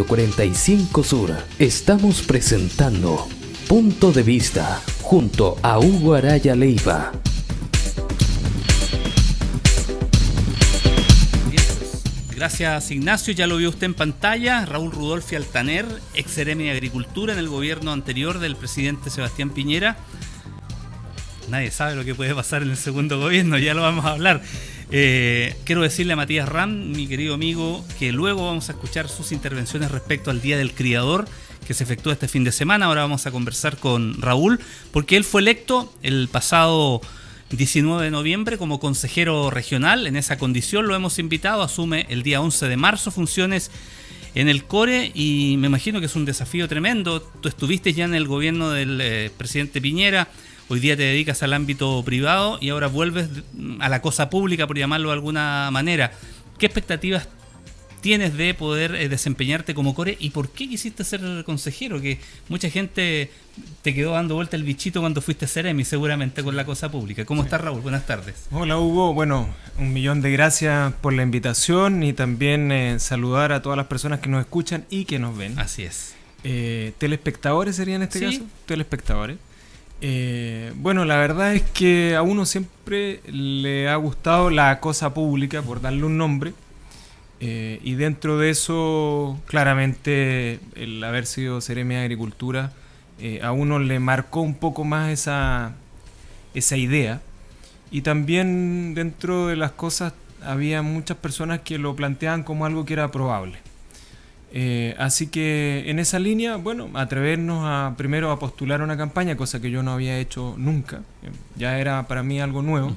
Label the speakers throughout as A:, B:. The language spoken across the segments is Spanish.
A: 45 Sur estamos presentando Punto de Vista junto a Hugo Araya Leiva. gracias Ignacio, ya lo vio usted en pantalla, Raúl Rudolfi Altaner, ex de Agricultura en el gobierno anterior del presidente Sebastián Piñera. Nadie sabe lo que puede pasar en el segundo gobierno, ya lo vamos a hablar. Eh, quiero decirle a Matías Ram, mi querido amigo, que luego vamos a escuchar sus intervenciones respecto al Día del Criador que se efectúa este fin de semana. Ahora vamos a conversar con Raúl, porque él fue electo el pasado 19 de noviembre como consejero regional. En esa condición lo hemos invitado, asume el día 11 de marzo funciones en el core y me imagino que es un desafío tremendo. Tú estuviste ya en el gobierno del eh, presidente Piñera, Hoy día te dedicas al ámbito privado y ahora vuelves a la cosa pública, por llamarlo de alguna manera. ¿Qué expectativas tienes de poder eh, desempeñarte como core y por qué quisiste ser consejero? Que mucha gente te quedó dando vuelta el bichito cuando fuiste a Ceremi, seguramente con la cosa pública. ¿Cómo estás, Raúl? Buenas tardes.
B: Hola, Hugo. Bueno, un millón de gracias por la invitación y también eh, saludar a todas las personas que nos escuchan y que nos ven. Así es. Eh, ¿Telespectadores serían en este caso? Telespectadores. Eh, bueno, la verdad es que a uno siempre le ha gustado la cosa pública, por darle un nombre, eh, y dentro de eso, claramente, el haber sido Ceremia de Agricultura eh, a uno le marcó un poco más esa, esa idea. Y también dentro de las cosas había muchas personas que lo planteaban como algo que era probable. Eh, así que en esa línea, bueno, atrevernos a primero a postular una campaña, cosa que yo no había hecho nunca, eh, ya era para mí algo nuevo.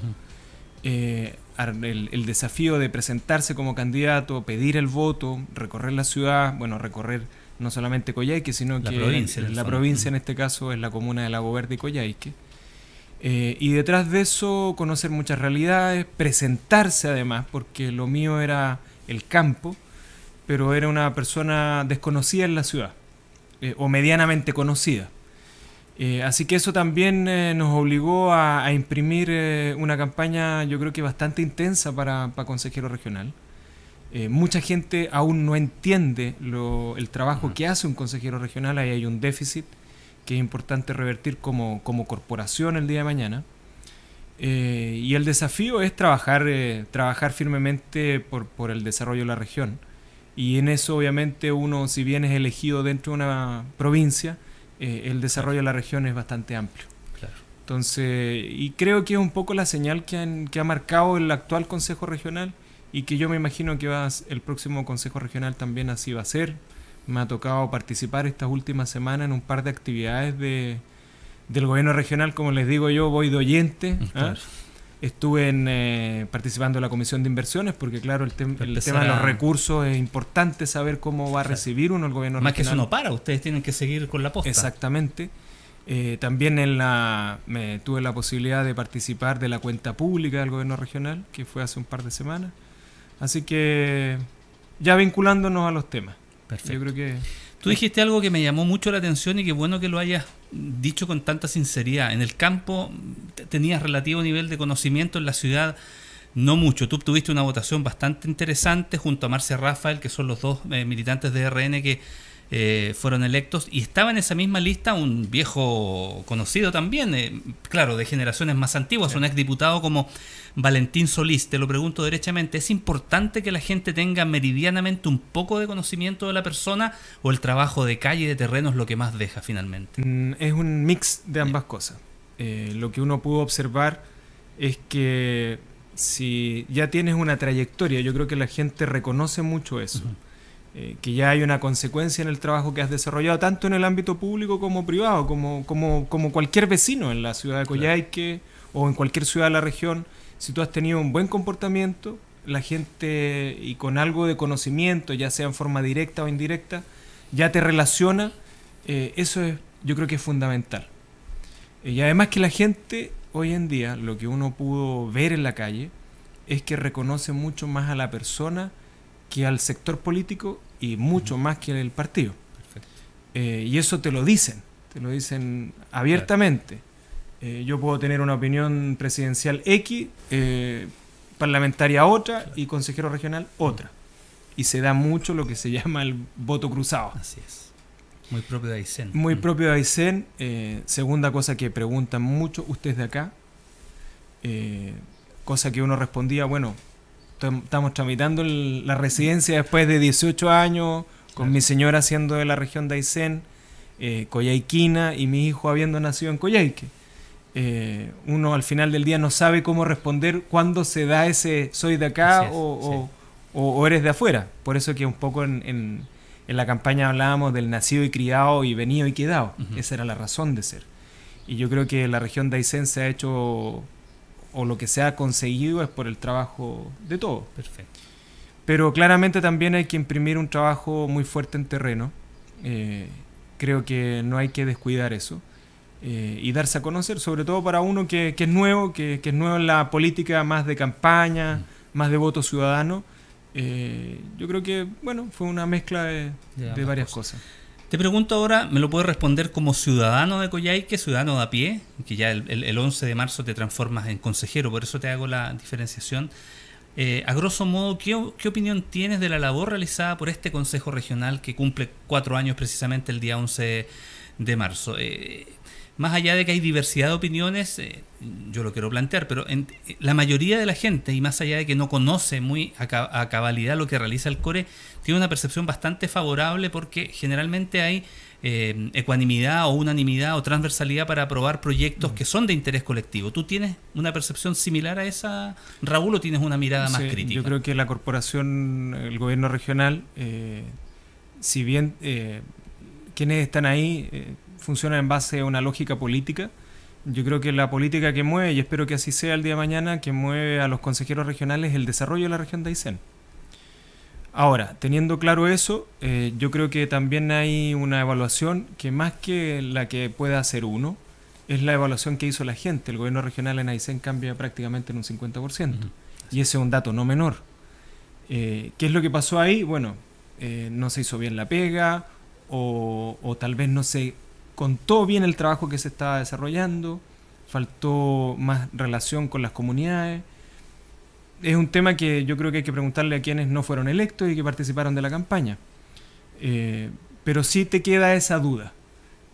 B: Eh, el, desafío de presentarse como candidato, pedir el voto, recorrer la ciudad, bueno, recorrer no solamente Coyhaique, sino la provincia, la provincia en este caso es la comuna de Lago Verde y Coyhaique. y detrás de eso, conocer muchas realidades, presentarse además, porque lo mío era el campo pero era una persona desconocida en la ciudad, eh, o medianamente conocida. Eh, así que eso también eh, nos obligó a, imprimir una campaña yo creo que bastante intensa para, consejero regional. mucha gente aún no entiende el trabajo que hace un consejero regional, ahí hay un déficit que es importante revertir como, corporación el día de mañana. y el desafío es trabajar, trabajar firmemente por, por, el desarrollo de la región. Y en eso obviamente uno, si bien es elegido dentro de una provincia, eh, el desarrollo de la región es bastante amplio. Entonces, y creo que es un poco la señal que, que ha marcado el actual Consejo Regional y que yo me imagino que va, el próximo Consejo Regional también así va a ser. Me ha tocado participar estas últimas semanas en un par de actividades de, del gobierno regional, como les digo yo, voy de oyente. Mm, ¿ah? Estuve eh, participando en la Comisión de Inversiones porque, claro, el, tema de los recursos es importante saber cómo va a recibir uno el gobierno. Más que eso no para, ustedes tienen que seguir con la posta. Exactamente. Eh, también en la, tuve la posibilidad de participar de la cuenta pública del gobierno regional, que fue hace un par de semanas. Así que ya vinculándonos a los temas. Perfecto. Yo creo que
A: Tú dijiste algo que me llamó mucho la atención y que bueno que lo hayas dicho con tanta sinceridad. En el campo tenías relativo nivel de conocimiento, en la ciudad no mucho. Tú tuviste una votación bastante interesante junto a Marcia Rafael, que son los dos eh, militantes de RN que eh, fueron electos y estaba en esa misma lista un viejo conocido también, eh, claro, de generaciones más antiguas, un exdiputado como Valentín Solís. Te lo pregunto derechamente, ¿es importante que la gente tenga meridianamente un poco de conocimiento de la persona o el trabajo de calle y de terreno es lo que más deja finalmente? Mm, es un mix de ambas cosas.
B: Eh, lo que uno pudo observar es que si ya tienes una trayectoria, yo creo que la gente reconoce mucho eso. Eh, que ya hay una consecuencia en el trabajo que has desarrollado, tanto en el ámbito público como privado, como, como, cualquier vecino en la ciudad de Coyhaique o en cualquier ciudad de la región. Si tú has tenido un buen comportamiento, la gente y con algo de conocimiento, ya sea en forma directa o indirecta, ya te relaciona, eh, eso es, yo creo que es fundamental. Eh, y además que la gente hoy en día, lo que uno pudo ver en la calle, es que reconoce mucho más a la persona que al sector político y mucho más que el partido. Eh, y eso te lo dicen, te lo dicen abiertamente. Eh, yo puedo tener una opinión presidencial X, eh, parlamentaria otra y consejero regional otra. Y se da mucho lo que se llama el voto cruzado. Así es.
A: Muy propio de Aysén. Muy
B: mm. propio de Aysén. segunda cosa que preguntan mucho, ustedes de acá. cosa que uno respondía, bueno, estamos tramitando la residencia después de 18 años, con mi señora siendo de la región de Aysén, eh, y mi hijo habiendo nacido en Coyhaique. Eh, uno al final del día no sabe cómo responder cuándo se da ese soy de acá o, eres de afuera. Por eso que un poco en, la campaña hablábamos del nacido y criado y venido y quedado. Esa era la razón de ser. Y yo creo que la región de Aysén se ha hecho o lo que se ha conseguido es por el trabajo de todos. Perfecto. Pero claramente también hay que imprimir un trabajo muy fuerte en terreno. Eh, creo que no hay que descuidar eso. Eh, y darse a conocer, sobre todo para uno que, es nuevo, que, es nuevo en la política más de campaña, mm.
A: más de voto ciudadano. Eh, yo creo que, bueno, fue una mezcla de, varias cosas. Te pregunto ahora, ¿me lo puedes responder como ciudadano de Coyhaique, ciudadano de a pie? Que ya el, 11 de marzo te transformas en consejero, por eso te hago la diferenciación. Eh, a grosso modo, ¿qué, opinión tienes de la labor realizada por este Consejo Regional que cumple cuatro años precisamente el día 11 de marzo? Eh, más allá de que hay diversidad de opiniones, eh, yo lo quiero plantear, pero en, la mayoría de la gente, y más allá de que no conoce muy a, cabalidad lo que realiza el core, tiene una percepción bastante favorable porque generalmente hay eh, ecuanimidad o unanimidad o transversalidad para aprobar proyectos mm. que son de interés colectivo. ¿Tú tienes una percepción similar a esa, Raúl, o tienes una mirada más crítica? Yo creo
B: que la corporación, el gobierno regional, eh, si bien quienes están ahí funciona en base a una lógica política. Yo creo que la política que mueve, y espero que así sea el día de mañana, que mueve a los consejeros regionales el desarrollo de la región de Aysén. Ahora, teniendo claro eso, eh, yo creo que también hay una evaluación que más que la que pueda hacer uno, es la evaluación que hizo la gente. El gobierno regional en Aysén cambia prácticamente en un 50%. Y ese es un dato no menor. Eh, ¿Qué es lo que pasó ahí? Bueno, eh, no se hizo bien la pega o, tal vez no se contó bien el trabajo que se estaba desarrollando, faltó más relación con las comunidades. Es un tema que yo creo que hay que preguntarle a quienes no fueron electos y que participaron de la campaña. Eh, pero sí te queda esa duda,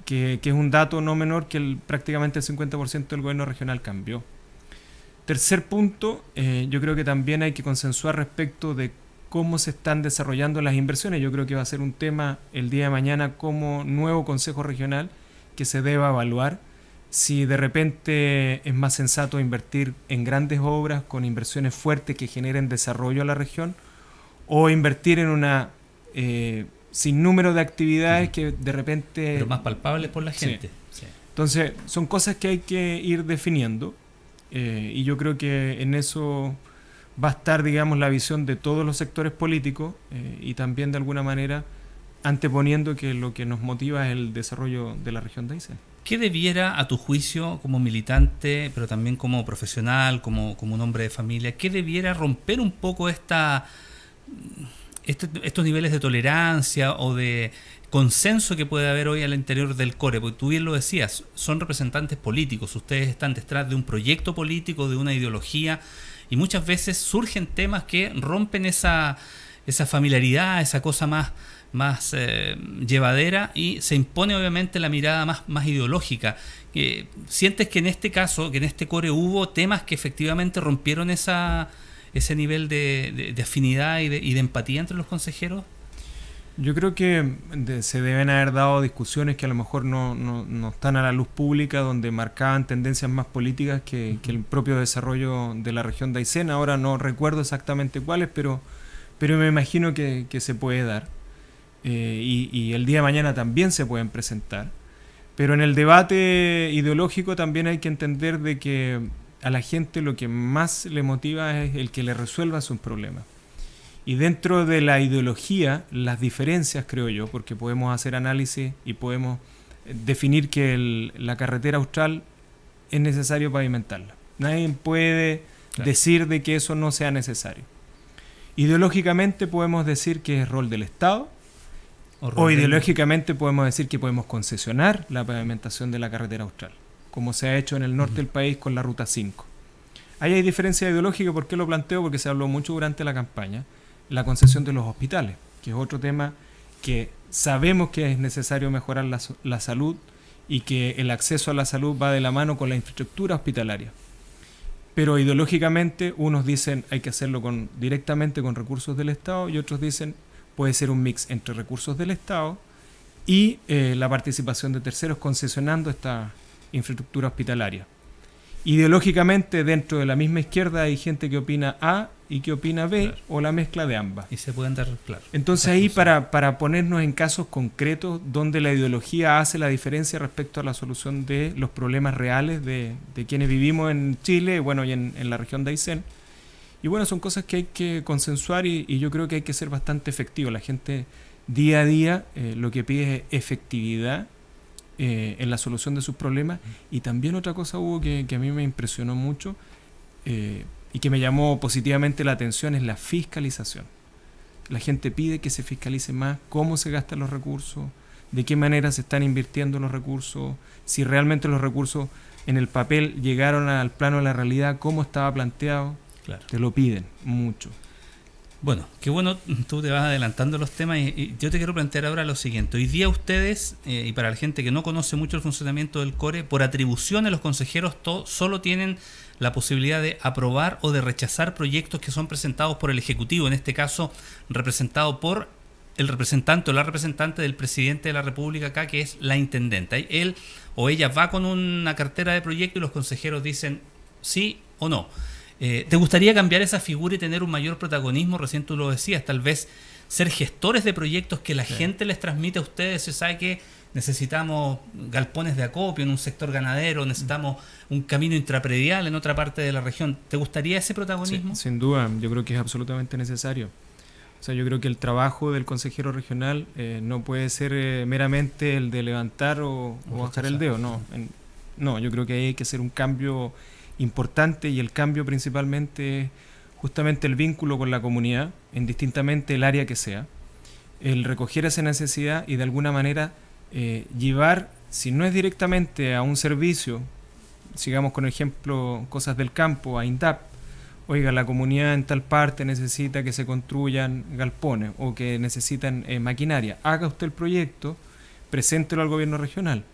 B: que, es un dato no menor que el, prácticamente el 50% del gobierno regional cambió. Tercer punto, eh, yo creo que también hay que consensuar respecto de cómo se están desarrollando las inversiones. Yo creo que va a ser un tema el día de mañana como nuevo Consejo Regional que se deba evaluar si de repente es más sensato invertir en grandes obras con inversiones fuertes que generen desarrollo a la región o invertir en una eh, sinnúmero de actividades que de repente... Pero más palpables por la gente. Entonces, son cosas que hay que ir definiendo eh, y yo creo que en eso va a estar, digamos, la visión de todos los sectores políticos eh, y también de alguna manera
A: anteponiendo que lo que nos motiva es el desarrollo de la región de Aysén. ¿Qué debiera, a tu juicio, como militante, pero también como profesional, como, como un hombre de familia, qué debiera romper un poco esta, este, estos niveles de tolerancia o de consenso que puede haber hoy al interior del core? Porque tú bien lo decías, son representantes políticos, ustedes están detrás de un proyecto político, de una ideología, y muchas veces surgen temas que rompen esa, familiaridad, esa cosa más, más eh, llevadera y se impone obviamente la mirada más, más ideológica. Eh, ¿Sientes que en este caso, que en este core hubo temas que efectivamente rompieron esa, ese nivel de, afinidad y de empatía entre los consejeros?
B: Yo creo que se deben haber dado discusiones que a lo mejor no, están a la luz pública, donde marcaban tendencias más políticas que, el propio desarrollo de la región de Aysén. Ahora no recuerdo exactamente cuáles, pero, pero me imagino que, se puede dar. Eh, y, y, el día de mañana también se pueden presentar. Pero en el debate ideológico también hay que entender de que a la gente lo que más le motiva es el que le resuelva sus problemas. Y dentro de la ideología, las diferencias, creo yo, porque podemos hacer análisis y podemos eh, definir que la carretera austral es necesario pavimentarla. Nadie puede decir de que eso no sea necesario. Ideológicamente podemos decir que es rol del Estado, o, ideológicamente podemos decir que podemos concesionar la pavimentación de la carretera austral, como se ha hecho en el norte del país con la Ruta 5. Ahí hay diferencia ideológica, ¿por qué lo planteo? Porque se habló mucho durante la campaña la concesión de los hospitales, que es otro tema que sabemos que es necesario mejorar la, salud y que el acceso a la salud va de la mano con la infraestructura hospitalaria. Pero ideológicamente unos dicen hay que hacerlo con, directamente con recursos del Estado y otros dicen puede ser un mix entre recursos del Estado y eh, la participación de terceros concesionando esta infraestructura hospitalaria. Ideológicamente dentro de la misma izquierda hay gente que opina A y qué opina B o la mezcla de ambas. Y se pueden dar, claro. Entonces ahí para, ponernos en casos concretos donde la ideología hace la diferencia respecto a la solución de los problemas reales de, quienes vivimos en Chile bueno, y en, la región de Aysén. Y bueno, son cosas que hay que consensuar y, yo creo que hay que ser bastante efectivo. La gente día a día eh, lo que pide es efectividad eh, en la solución de sus problemas. Y también otra cosa, hubo que, a mí me impresionó mucho, eh, y que me llamó positivamente la atención es la fiscalización. La gente pide que se fiscalice más cómo se gastan los recursos, de qué manera se están invirtiendo los recursos, si realmente los recursos en el papel llegaron al plano de la realidad, cómo estaba planteado. Te lo piden mucho.
A: Bueno, qué bueno, tú te vas adelantando los temas y, yo te quiero plantear ahora lo siguiente. Hoy día ustedes, eh, y para la gente que no conoce mucho el funcionamiento del CORE, por atribución atribuciones los consejeros solo tienen la posibilidad de aprobar o de rechazar proyectos que son presentados por el Ejecutivo, en este caso representado por el representante o la representante del presidente de la República acá, que es la intendenta. Él o ella va con una cartera de proyecto y los consejeros dicen sí o no. Eh, ¿Te gustaría cambiar esa figura y tener un mayor protagonismo? Recién tú lo decías, tal vez ser gestores de proyectos que la gente les transmite a ustedes. Se sabe que necesitamos galpones de acopio en un sector ganadero, necesitamos un camino intrapredial en otra parte de la región. ¿Te gustaría ese protagonismo?
B: sin duda, yo creo que es absolutamente necesario. O sea, yo creo que el trabajo del consejero regional eh, no puede ser eh, meramente el de levantar o, o bajar el dedo, no. no, yo creo que hay que hacer un cambio importante y el cambio principalmente es justamente el vínculo con la comunidad, ...en distintamente el área que sea, el recoger esa necesidad y de alguna manera eh, llevar, si no es directamente a un servicio, sigamos con ejemplo cosas del campo, a INDAP, oiga, la comunidad en tal parte necesita que se construyan galpones o que necesitan eh, maquinaria, haga usted el proyecto, preséntelo al gobierno regional.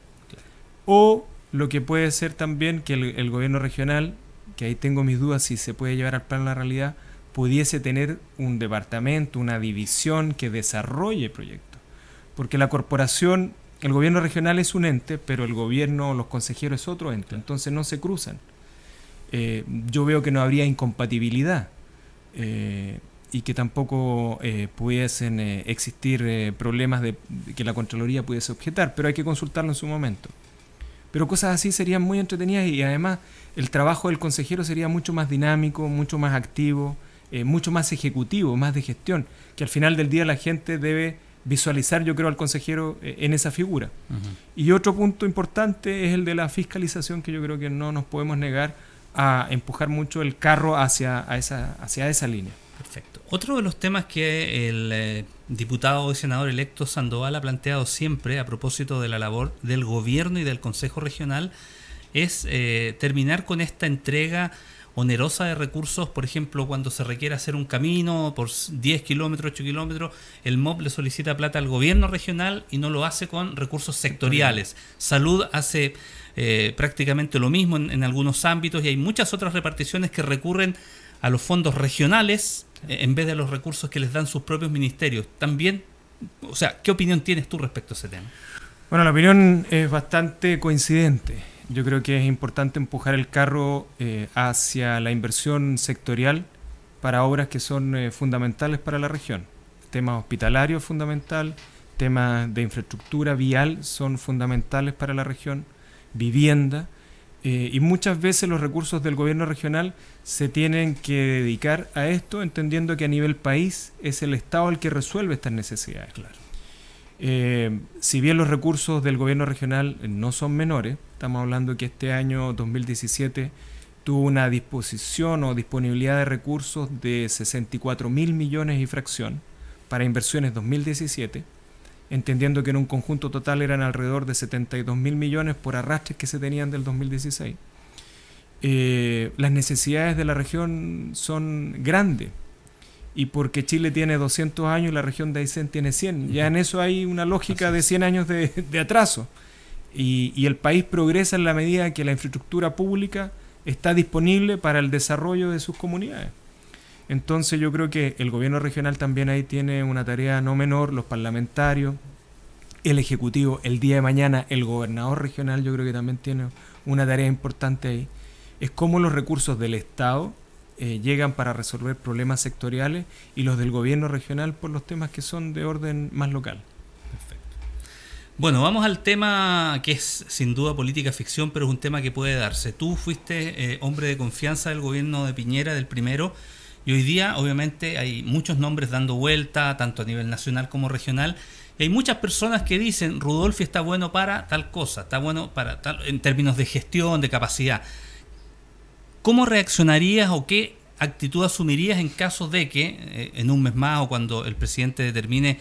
B: O lo que puede ser también que el, gobierno regional, que ahí tengo mis dudas si se puede llevar al plan la realidad, pudiese tener un departamento, una división que desarrolle proyectos. Porque la corporación el gobierno regional es un ente, pero el gobierno, los consejeros es otro ente, entonces no se cruzan. Eh, yo veo que no habría incompatibilidad eh, y que tampoco eh, pudiesen existir problemas de, de, que la Contraloría pudiese objetar, pero hay que consultarlo en su momento. Pero cosas así serían muy entretenidas y además el trabajo del consejero sería mucho más dinámico, mucho más activo, mucho más ejecutivo, más de gestión, que al final del día la gente debe visualizar, yo creo, al consejero eh, en esa figura. Y otro punto importante es el de la fiscalización, que yo creo que no nos podemos negar a empujar mucho el carro hacia, esa, hacia esa línea.
A: Perfecto. Otro de los temas que el eh, diputado y senador electo Sandoval ha planteado siempre a propósito de la labor del gobierno y del Consejo Regional es eh, terminar con esta entrega onerosa de recursos, por ejemplo, cuando se requiere hacer un camino por 10 kilómetros, 8 kilómetros, el MOP le solicita plata al gobierno regional y no lo hace con recursos sectoriales. Salud hace eh, prácticamente lo mismo en, en algunos ámbitos y hay muchas otras reparticiones que recurren a los fondos regionales eh, en vez de los recursos que les dan sus propios ministerios. También, o sea, ¿qué opinión tienes tú respecto a ese tema?
B: Bueno, la opinión es bastante coincidente yo creo que es importante empujar el carro eh, hacia la inversión sectorial para obras que son eh, fundamentales para la región. Temas hospitalarios fundamental, temas de infraestructura vial son fundamentales para la región, vivienda, eh, y muchas veces los recursos del gobierno regional se tienen que dedicar a esto, entendiendo que a nivel país es el Estado el que resuelve estas necesidades. Claro. Eh, si bien los recursos del gobierno regional eh, no son menores, estamos hablando que este año 2017 tuvo una disposición o disponibilidad de recursos de 64 mil millones y fracción para inversiones 2017, entendiendo que en un conjunto total eran alrededor de 72 mil millones por arrastres que se tenían del 2016. Eh, las necesidades de la región son grandes y porque Chile tiene 200 años y la región de Aysén tiene 100. Ya en eso hay una lógica de 100 años de, atraso. Y, el país progresa en la medida que la infraestructura pública está disponible para el desarrollo de sus comunidades. Entonces yo creo que el gobierno regional también ahí tiene una tarea no menor, los parlamentarios, el ejecutivo, el día de mañana el gobernador regional yo creo que también tiene una tarea importante ahí. Es cómo los recursos del Estado, eh, llegan para resolver problemas sectoriales y los del gobierno regional por los temas que son de orden más local.
A: Bueno, vamos al tema que es sin duda política ficción, pero es un tema que puede darse. Tú fuiste eh, hombre de confianza del gobierno de Piñera, del primero, y hoy día obviamente hay muchos nombres dando vuelta, tanto a nivel nacional como regional. Y hay muchas personas que dicen, Rudolfi está bueno para tal cosa, está bueno para tal, en términos de gestión, de capacidad. ¿Cómo reaccionarías o qué actitud asumirías en caso de que, eh, en un mes más o cuando el presidente determine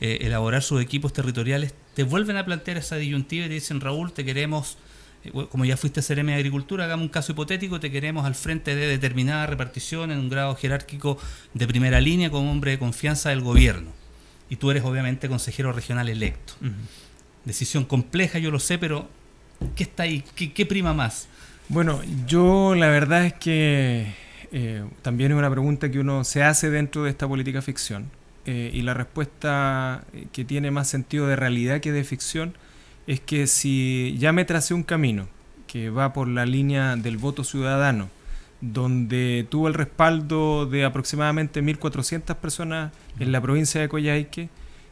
A: eh, elaborar sus equipos territoriales, te vuelven a plantear esa disyuntiva y te dicen, Raúl, te queremos, eh, como ya fuiste CRM de Agricultura, hagamos un caso hipotético, te queremos al frente de determinada repartición en un grado jerárquico de primera línea como hombre de confianza del gobierno. Y tú eres obviamente consejero regional electo. Decisión compleja, yo lo sé, pero ¿qué está ahí? qué prima más?
B: Bueno, yo la verdad es que eh, también es una pregunta que uno se hace dentro de esta política ficción eh, y la respuesta eh, que tiene más sentido de realidad que de ficción es que si ya me tracé un camino que va por la línea del voto ciudadano, donde tuvo el respaldo de aproximadamente 1.400 personas en la provincia de Coyhaique,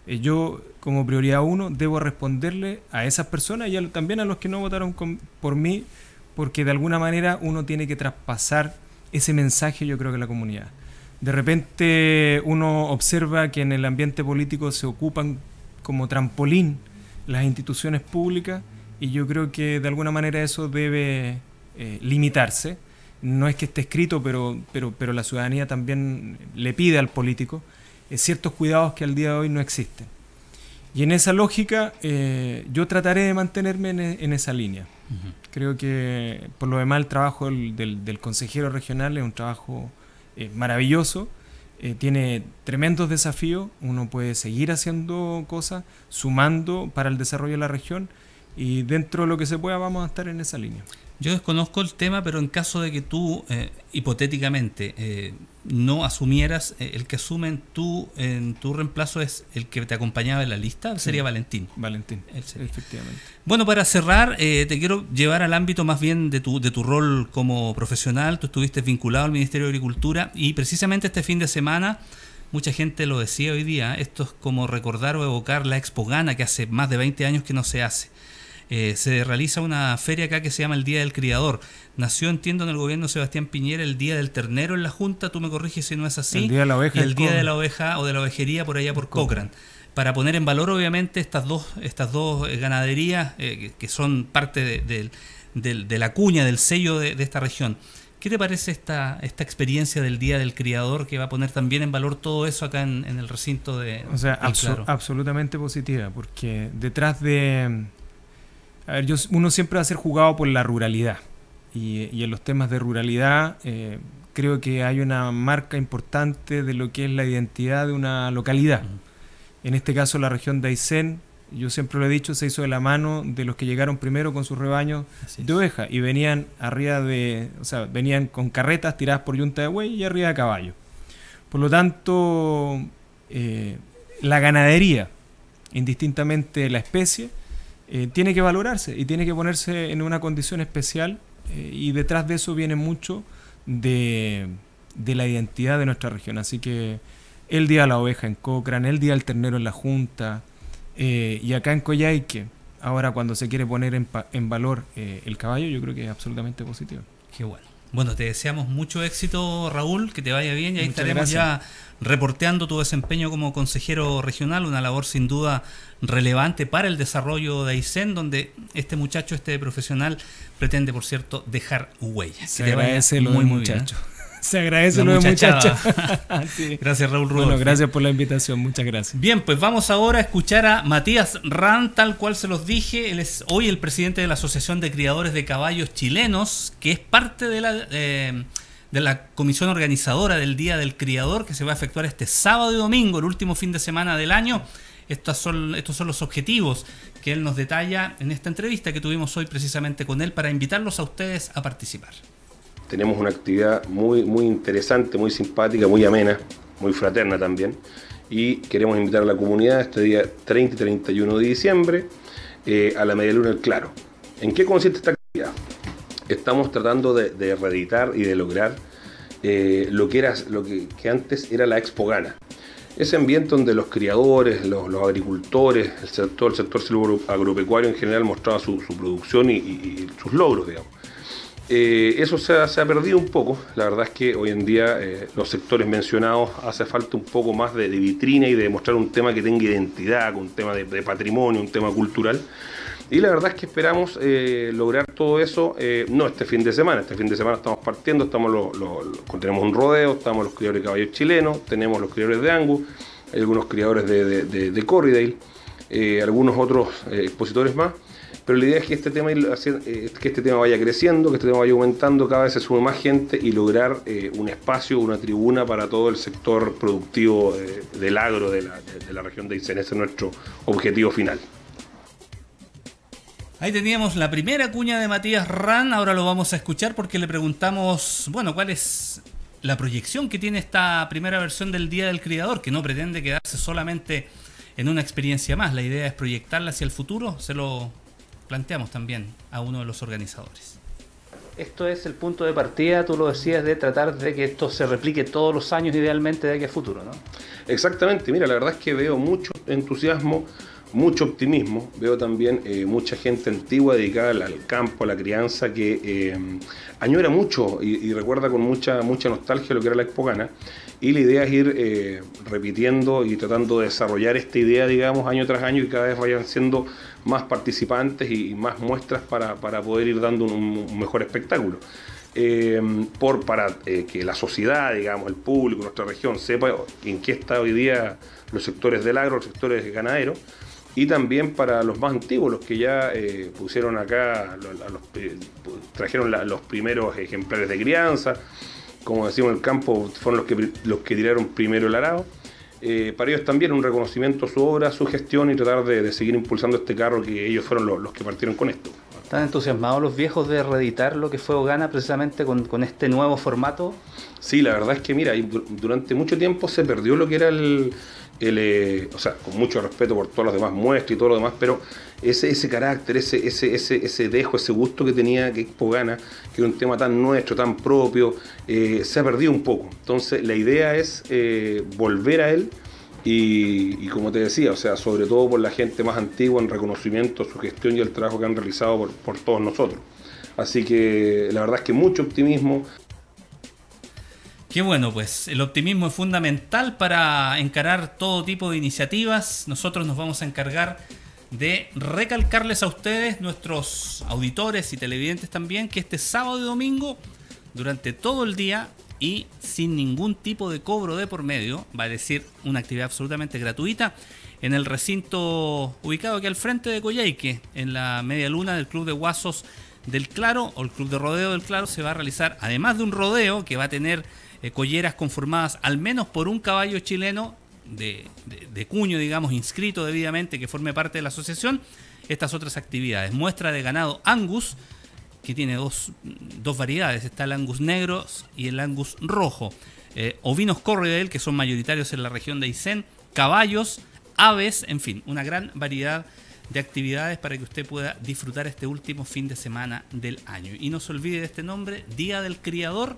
B: yo como prioridad uno debo responderle a esas personas y también a los que no votaron por mí porque de alguna manera uno tiene que traspasar ese mensaje, yo creo que la comunidad. De repente uno observa que en el ambiente político se ocupan como trampolín las instituciones públicas y yo creo que de alguna manera eso debe eh, limitarse. No es que esté escrito, pero, pero, pero la ciudadanía también le pide al político eh, ciertos cuidados que al día de hoy no existen. Y en esa lógica eh, yo trataré de mantenerme en esa línea. Creo que por lo demás el trabajo del, consejero regional es un trabajo eh, maravilloso, eh, tiene tremendos desafíos, uno puede seguir haciendo cosas, sumando para el desarrollo de la región y dentro de lo que se pueda vamos a estar en esa línea.
A: Yo desconozco el tema, pero en caso de que tú, eh, hipotéticamente, no asumieras, eh, el que asume tú tu, en tu reemplazo es el que te acompañaba en la lista, sería Valentín. Valentín, efectivamente. Bueno, para cerrar, eh, te quiero llevar al ámbito más bien de tu, de tu rol como profesional. Tú estuviste vinculado al Ministerio de Agricultura y precisamente este fin de semana, mucha gente lo decía hoy día, esto es como recordar o evocar la expogana que hace más de 20 años que no se hace. Eh, se realiza una feria acá que se llama el Día del Criador. Nació, entiendo, en el gobierno Sebastián Piñera el Día del Ternero en la Junta, tú me corriges si no es así. El Día de la Oveja. Y el Día de la Oveja o de la Ovejería por allá por Cochrane para poner en valor obviamente estas dos, estas dos eh, ganaderías eh, que son parte de, la cuña, del sello de, esta región. ¿Qué te parece esta, esta experiencia del Día del Criador que va a poner también en valor todo eso acá en, el recinto de... O sea,
B: absolutamente positiva, porque detrás de, a ver, uno siempre va a ser jugado por la ruralidad. Y, en los temas de ruralidad eh, creo que hay una marca importante de lo que es la identidad de una localidad. En este caso la región de Aysén, yo siempre lo he dicho, se hizo de la mano de los que llegaron primero con sus rebaños de ovejas y venían arriba de, o sea, venían con carretas tiradas por yunta de buey y arriba de caballo. Por lo tanto, eh, la ganadería, indistintamente la especie, eh, tiene que valorarse y tiene que ponerse en una condición especial eh, y detrás de eso viene mucho de, la identidad de nuestra región. Así que el Día la Oveja en Cochrane, el Día del Ternero en la Junta eh, y acá en Coyhaique, ahora cuando se quiere poner en, en valor el caballo, yo creo que es absolutamente
A: positivo. Qué bueno. Bueno, te deseamos mucho éxito, Raúl, que te vaya bien y ahí estaremos ya reporteando tu desempeño como consejero regional, una labor sin duda relevante para el desarrollo de Aysén, donde este muchacho, este profesional, pretende, por cierto, dejar huellas. Se que te vaya muy, muy ¿eh? muchacho. Se agradece nuevo, Gracias, Raúl Rueda. Bueno, gracias por la invitación, muchas gracias. Bien, pues vamos ahora a escuchar a Matías Ran, tal cual se los dije. Él es hoy el presidente de la Asociación de Criadores de Caballos Chilenos, que es parte de la. Eh, de la comisión organizadora del Día del Criador que se va a efectuar este sábado y domingo, el último fin de semana del año. Estos son, estos son los objetivos que él nos detalla en esta entrevista que tuvimos hoy precisamente con él para invitarlos a ustedes a participar
C: tenemos una actividad muy, muy interesante, muy simpática, muy amena, muy fraterna también. Y queremos invitar a la comunidad este día 30 y 31 de diciembre eh, a la medialuna del Claro. ¿En qué consiste esta actividad? Estamos tratando de, de reeditar y de lograr eh, lo, que era, lo que, antes era la Expo Gana. Ese ambiente donde los criadores, los, agricultores, el sector, el sector agropecuario en general mostraba su, producción y sus logros, digamos. Eh, eso se ha, perdido un poco. La verdad es que hoy en día eh, los sectores mencionados hace falta un poco más de, vitrina y de mostrar un tema que tenga identidad, un tema de, patrimonio, un tema cultural. Y la verdad es que esperamos eh, lograr todo eso, no este fin de semana, este fin de semana estamos partiendo, tenemos un rodeo, estamos los criadores de caballos chilenos, tenemos los criadores de Angus, algunos criadores de, de Corridale, algunos otros expositores más. Pero la idea es este eh, que este tema, vaya creciendo, que este tema vaya aumentando, cada vez se sume más gente y lograr eh, un espacio, una tribuna para todo el sector productivo eh, del agro de la, región de Aysén. Ese es nuestro objetivo final.
A: Ahí teníamos la primera cuña de Matías Ran, ahora lo vamos a escuchar porque le preguntamos, bueno, ¿cuál es la proyección que tiene esta primera versión del Día del Criador? Que no pretende quedarse solamente en una experiencia más, la idea es proyectarla hacia el futuro, se lo planteamos también a uno de los organizadores. Esto es el punto de partida, tú lo decías, de tratar de que esto se replique todos los años, idealmente de
C: aquí a futuro, ¿no? Exactamente, mira, la verdad es que veo mucho entusiasmo, mucho optimismo, veo también eh, mucha gente antigua dedicada al, campo, a la crianza, que eh, añora mucho y, recuerda con mucha, mucha nostalgia lo que era la Expogana y la idea es ir eh, repitiendo y tratando de desarrollar esta idea, digamos, año tras año y cada vez vayan siendo más participantes y, más muestras para, poder ir dando un, mejor espectáculo. Eh, por, para eh, que la sociedad, digamos, el público, nuestra región, sepa en qué está hoy día los sectores del agro, los sectores ganaderos, y también para los más antiguos, los que ya pusieron acá, trajeron los primeros ejemplares de crianza, como decimos en el campo, fueron los que, los que tiraron primero el arado. Eh, para ellos también un reconocimiento a su obra, su gestión y tratar de, seguir impulsando
A: este carro que ellos fueron los, que partieron con esto. ¿Están entusiasmados los viejos de reeditar lo que fue Ogana precisamente con, con, este nuevo formato? Sí, la verdad es que mira, durante mucho tiempo
C: se perdió lo que era el, o sea, con mucho respeto por todas las demás muestras y todo lo demás, pero ese, ese carácter, ese, ese, ese, ese dejo, ese gusto que tenía que Pogana, que era un tema tan nuestro, tan propio, eh, se ha perdido un poco. Entonces, la idea es eh, volver a él. Y, como te decía, o sea, sobre todo por la gente más antigua en reconocimiento a su gestión y el trabajo que han realizado por, por todos nosotros. Así que la verdad es que mucho optimismo,
A: Qué bueno, pues el optimismo es fundamental para encarar todo tipo de iniciativas. Nosotros nos vamos a encargar de recalcarles a ustedes, nuestros auditores y televidentes también, que este sábado y domingo, durante todo el día y sin ningún tipo de cobro de por medio, va a decir una actividad absolutamente gratuita, en el recinto ubicado aquí al frente de Coyhaique, en la media luna del Club de Guasos del Claro o el Club de Rodeo del Claro, se va a realizar, además de un rodeo que va a tener eh, colleras conformadas al menos por un caballo chileno de, cuño, digamos, inscrito debidamente, que forme parte de la asociación, estas otras actividades. Muestra de ganado Angus, que tiene dos, variedades, está el Angus negro y el Angus rojo. Eh, ovinos Corredel, que son mayoritarios en la región de Aysén, caballos, aves, en fin, una gran variedad de actividades para que usted pueda disfrutar este último fin de semana del año. Y no se olvide de este nombre, Día del Criador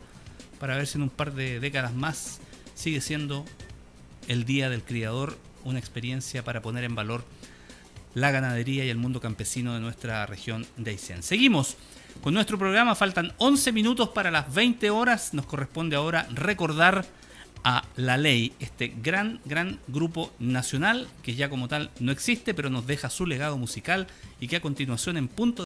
A: para ver si en un par de décadas más sigue siendo el Día del Criador una experiencia para poner en valor la ganadería y el mundo campesino de nuestra región de Aysén. Seguimos con nuestro programa, faltan 11 minutos para las 20 horas, nos corresponde ahora recordar a La Ley, este gran, gran grupo nacional que ya como tal no existe, pero nos deja su legado musical y que a continuación en punto... de...